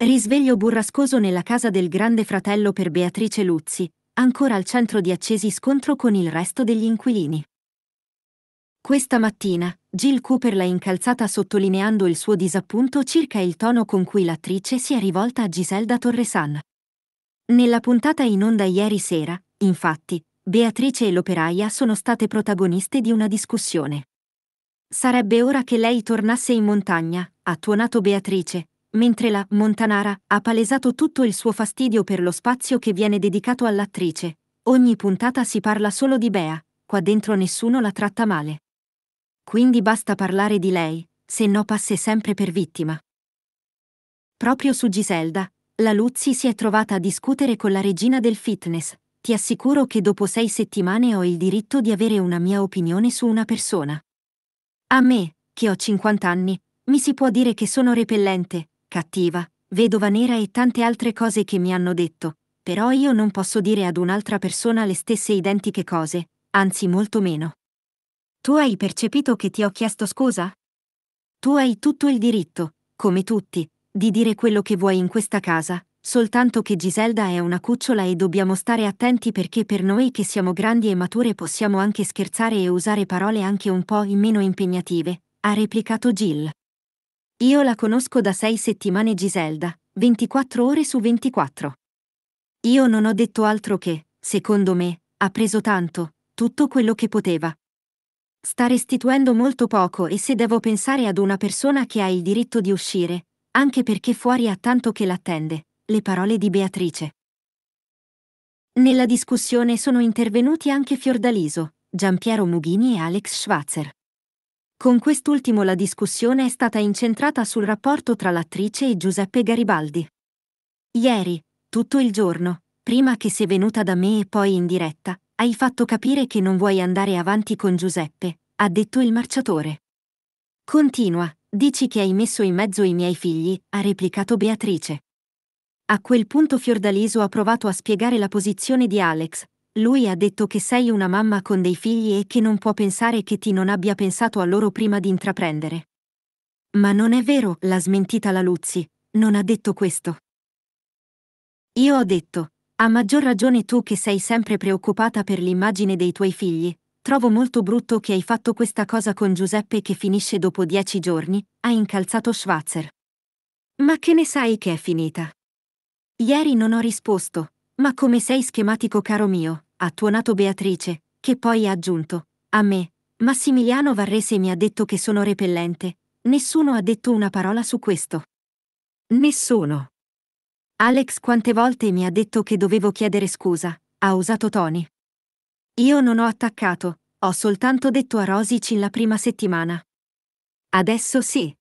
Risveglio burrascoso nella casa del grande fratello per Beatrice Luzzi, ancora al centro di accesi scontro con il resto degli inquilini. Questa mattina, Jill Cooper l'ha incalzata sottolineando il suo disappunto circa il tono con cui l'attrice si è rivolta a Giselda Torresan. Nella puntata in onda ieri sera, infatti, Beatrice e l'operaia sono state protagoniste di una discussione. Sarebbe ora che lei tornasse in montagna, ha tuonato Beatrice, mentre la Montanara ha palesato tutto il suo fastidio per lo spazio che viene dedicato all'attrice. Ogni puntata si parla solo di Bea, qua dentro nessuno la tratta male. Quindi basta parlare di lei, se no passe sempre per vittima. Proprio su Giselda, la Luzzi si è trovata a discutere con la regina del fitness. Ti assicuro che dopo sei settimane ho il diritto di avere una mia opinione su una persona. A me, che ho 50 anni, mi si può dire che sono repellente, cattiva, vedova nera e tante altre cose che mi hanno detto, però io non posso dire ad un'altra persona le stesse identiche cose, anzi molto meno. Tu hai percepito che ti ho chiesto scusa? Tu hai tutto il diritto, come tutti, di dire quello che vuoi in questa casa, soltanto che Giselda è una cucciola e dobbiamo stare attenti perché per noi che siamo grandi e mature possiamo anche scherzare e usare parole anche un po' in meno impegnative, ha replicato Jill. Io la conosco da sei settimane Giselda, 24 ore su 24. Io non ho detto altro che, secondo me, ha preso tanto, tutto quello che poteva. Sta restituendo molto poco e se devo pensare ad una persona che ha il diritto di uscire, anche perché fuori ha tanto che l'attende, le parole di Beatrice. Nella discussione sono intervenuti anche Fiordaliso, Giampiero Mughini e Alex Schwarzer. Con quest'ultimo la discussione è stata incentrata sul rapporto tra l'attrice e Giuseppe Garibaldi. Ieri, tutto il giorno, prima che sei venuta da me e poi in diretta, hai fatto capire che non vuoi andare avanti con Giuseppe, ha detto il marciatore. Continua, dici che hai messo in mezzo i miei figli, ha replicato Beatrice. A quel punto Fiordaliso ha provato a spiegare la posizione di Alex. Lui ha detto che sei una mamma con dei figli e che non può pensare che ti non abbia pensato a loro prima di intraprendere. Ma non è vero, l'ha smentita la Luzzi, non ha detto questo. Io ho detto, a maggior ragione tu che sei sempre preoccupata per l'immagine dei tuoi figli, trovo molto brutto che hai fatto questa cosa con Giuseppe che finisce dopo dieci giorni, ha incalzato Schwarzer. Ma che ne sai che è finita? Ieri non ho risposto, ma come sei schematico caro mio, ha tuonato Beatrice, che poi ha aggiunto, a me, Massimiliano Varrese mi ha detto che sono repellente, nessuno ha detto una parola su questo. Nessuno. Alex quante volte mi ha detto che dovevo chiedere scusa, ha usato Tony. Io non ho attaccato, ho soltanto detto a Rosic la prima settimana. Adesso sì.